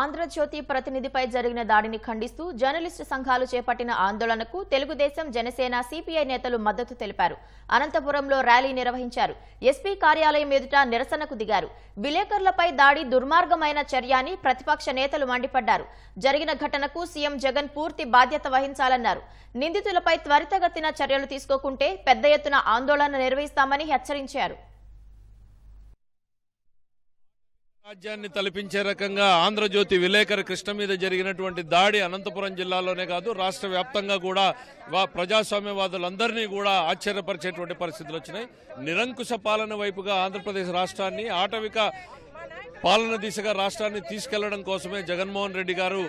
ఆంధ్రజ్యోతి ప్రతినిధిపై జరిగిన దాడిని ఖండిస్తూ జర్నలిస్టు సంఘాలు చేపట్టిన ఆందోళనకు తెలుగుదేశం జనసేన సిపిఐ నేతలు మద్దతు తెలిపారు అనంతపురంలో ర్యాలీ నిర్వహించారు ఎస్పీ కార్యాలయం ఎదుట నిరసనకు దిగారు విలేకరులపై దాడి దుర్మార్గమైన చర్య ప్రతిపక్ష నేతలు మండిపడ్డారు జరిగిన ఘటనకు సీఎం జగన్ పూర్తి బాధ్యత వహించాలన్నారు నిందితులపై త్వరితగతిన చర్యలు తీసుకోకుంటే పెద్ద ఎత్తున ఆందోళన నిర్వహిస్తామని హెచ్చరించారు రాజ్యాన్ని తలపించే రకంగా ఆంధ్రజ్యోతి విలేకరి కృష్ణ మీద జరిగినటువంటి దాడి అనంతపురం జిల్లాలోనే కాదు రాష్ట్ర వ్యాప్తంగా కూడా ప్రజాస్వామ్యవాదులందరినీ కూడా ఆశ్చర్యపరిచేటువంటి పరిస్థితులు వచ్చినాయి నిరంకుశ పాలన వైపుగా ఆంధ్రప్రదేశ్ రాష్ట్రాన్ని ఆటవిక పాలన దిశగా రాష్ట్రాన్ని తీసుకెళ్లడం కోసమే జగన్మోహన్ రెడ్డి గారు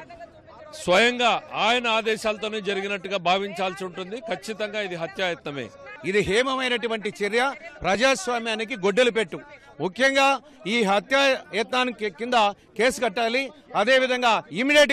స్వయంగా ఆయన ఆదేశాలతోనే జరిగినట్టుగా భావించాల్సి ఉంటుంది ఖచ్చితంగా ఇది హత్యాయత్నమే ఇది హేమమైనటువంటి చర్య ప్రజాస్వామ్యానికి గొడ్డలు పెట్టు ముఖ్యంగా ఈ హత్యా యత్నానికి కింద కేసు కట్టాలి అదేవిధంగా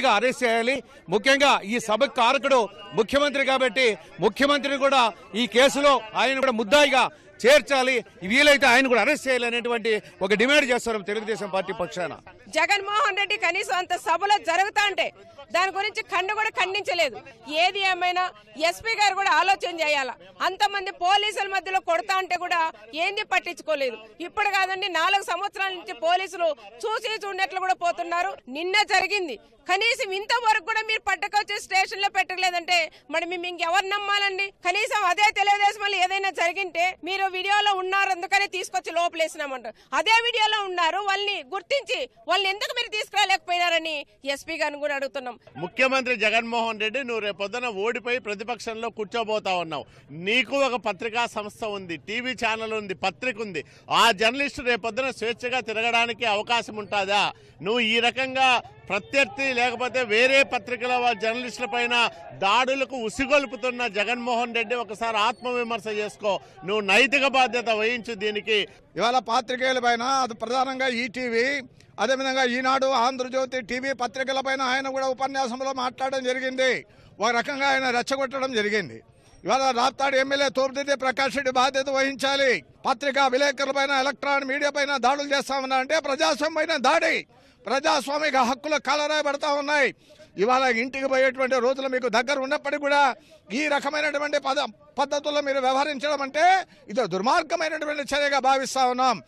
గా అరెస్ట్ చేయాలి ముఖ్యంగా ఈ సభ కారకుడు ముఖ్యమంత్రి కాబట్టి ముఖ్యమంత్రి కూడా ఈ కేసులో ఆయన కూడా ముద్దాయిగా చేర్చాలి వీలైతే ఆయన కూడా అరెస్ట్ చేయాలి అనేటువంటి ఒక డిమాండ్ చేస్తారు తెలుగుదేశం పార్టీ పక్షాన జగన్మోహన్ రెడ్డి కనీసం అంత సభలో జరుగుతా అంటే దాని గురించి కన్ను కూడా ఖండించలేదు ఏది ఏమైనా ఎస్పీ గారు కూడా ఆలోచన చేయాలా అంతమంది పోలీసుల మధ్యలో కొడతా అంటే కూడా ఏంది పట్టించుకోలేదు ఇప్పుడు కాదండి నాలుగు సంవత్సరాల నుంచి పోలీసులు చూసి చూడట్లు కూడా పోతున్నారు నిన్న జరిగింది కనీసం ఇంతవరకు కూడా మీరు పట్టకొచ్చి స్టేషన్ లో పెట్టలేదంటే మరి మేము ఇంకెవరు నమ్మాలండి కనీసం అదే తెలియదేశం ఏదైనా జరిగింటే మీరు వీడియోలో ఉన్నారు అందుకనే తీసుకొచ్చి లోపలేసినామంటారు అదే వీడియోలో ఉన్నారు వాళ్ళని గుర్తించి వాళ్ళని ఎందుకు మీరు తీసుకురాలేకపోయినారని ఎస్పీ గారిని కూడా అడుగుతున్నాం ముఖ్యమంత్రి జగన్మోహన్ రెడ్డి నువ్వు రేపొద్దున ఓడిపోయి ప్రతిపక్షంలో కూర్చోబోతా ఉన్నావు నీకు ఒక పత్రికా సంస్థ ఉంది టీవీ ఛానల్ ఉంది పత్రిక ఉంది ఆ జర్నలిస్టు రేపొద్దున స్వేచ్ఛగా తిరగడానికి అవకాశం ఉంటుందా నువ్వు ఈ రకంగా ప్రత్యర్థి లేకపోతే వేరే పత్రికల జర్నలిస్టుల పైన దాడులకు ఉసిగొల్పుతున్న జగన్మోహన్ రెడ్డి ఒకసారి ఆత్మవిమర్శ చేసుకో నువ్వు నైతిక బాధ్యత వహించు దీనికి ఇవాళ పాత్రికేయుల పైన అది ప్రధానంగా ఈటీవీ అదేవిధంగా ఈనాడు ఆంధ్రజ్యోతి టీవీ పత్రికల పైన ఆయన కూడా ఉపన్యాసంలో మాట్లాడడం జరిగింది ఒక రకంగా ఆయన రెచ్చగొట్టడం జరిగింది ఇవాళ రాప్తాడు ఎమ్మెల్యే తోపుదిద్ది ప్రకాష్ రెడ్డి బాధ్యత వహించాలి పత్రికా పైన ఎలక్ట్రానిక్ మీడియా పైన దాడులు చేస్తామన్నా అంటే ప్రజాస్వామ్యం దాడి ప్రజాస్వామిక హక్కులు కలరాయబడతా ఉన్నాయి ఇవాళ ఇంటికి పోయేటువంటి రోజులు మీకు దగ్గర ఉన్నప్పటికీ కూడా ఈ రకమైనటువంటి పద పద్ధతుల్లో మీరు వ్యవహరించడం అంటే ఇది దుర్మార్గమైనటువంటి చర్యగా భావిస్తా ఉన్నాం